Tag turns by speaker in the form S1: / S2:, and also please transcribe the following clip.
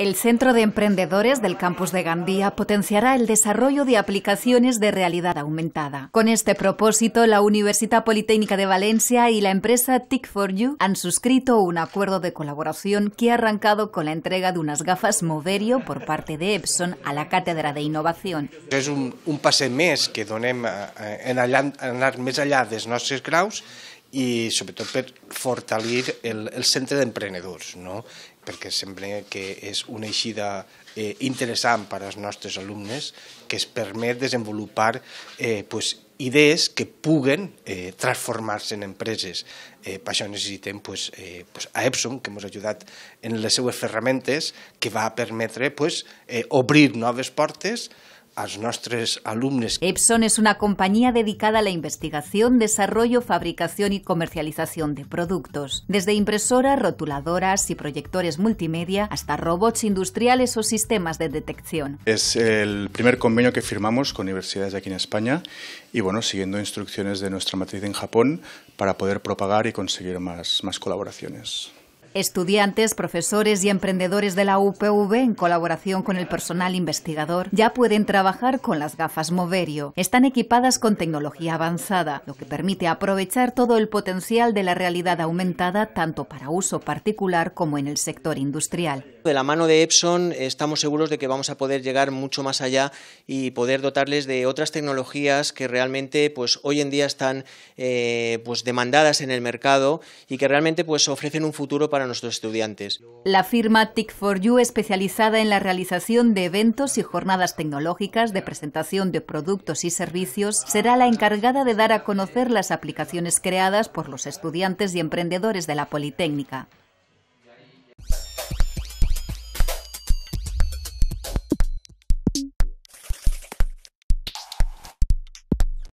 S1: El Centro de Emprendedores del campus de Gandía potenciará el desarrollo de aplicaciones de realidad aumentada. Con este propósito, la Universidad Politécnica de Valencia y la empresa TIC4U han suscrito un acuerdo de colaboración que ha arrancado con la entrega de unas gafas Moverio por parte de Epson a la Cátedra de Innovación.
S2: Es un, un que eh, en, i sobretot per fortalir el, el centre d'emprenedors, no? perquè sembla que és una eixida eh, interessant per als nostres alumnes que es permet desenvolupar eh, pues, idees que puguen eh, transformar-se en empreses. Eh, per això necessitem pues, eh, pues a Epson, que ens ha ajudat en les seues ferramentes, que va permetre pues, eh, obrir noves portes,
S1: Epson es una compañía dedicada a la investigación, desarrollo, fabricación y comercialización de productos, desde impresoras, rotuladoras y proyectores multimedia hasta robots industriales o sistemas de detección.
S3: Es el primer convenio que firmamos con universidades aquí en España y bueno, siguiendo instrucciones de nuestra matriz en Japón para poder propagar y conseguir más colaboraciones.
S1: Estudiantes, profesores y emprendedores de la UPV, en colaboración con el personal investigador, ya pueden trabajar con las gafas Moverio. Están equipadas con tecnología avanzada, lo que permite aprovechar todo el potencial de la realidad aumentada tanto para uso particular como en el sector industrial.
S4: De la mano de Epson estamos seguros de que vamos a poder llegar mucho más allá y poder dotarles de otras tecnologías que realmente pues, hoy en día están eh, pues, demandadas en el mercado y que realmente pues, ofrecen un futuro para nuestros estudiantes.
S1: La firma TIC4U, especializada en la realización de eventos y jornadas tecnológicas de presentación de productos y servicios, será la encargada de dar a conocer las aplicaciones creadas por los estudiantes y emprendedores de la Politécnica.